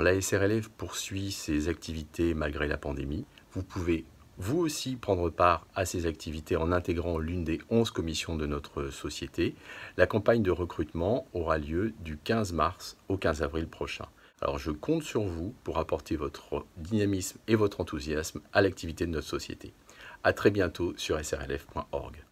la SRLF poursuit ses activités malgré la pandémie. Vous pouvez vous aussi prendre part à ces activités en intégrant l'une des 11 commissions de notre société. La campagne de recrutement aura lieu du 15 mars au 15 avril prochain. Alors je compte sur vous pour apporter votre dynamisme et votre enthousiasme à l'activité de notre société. À très bientôt sur srlf.org.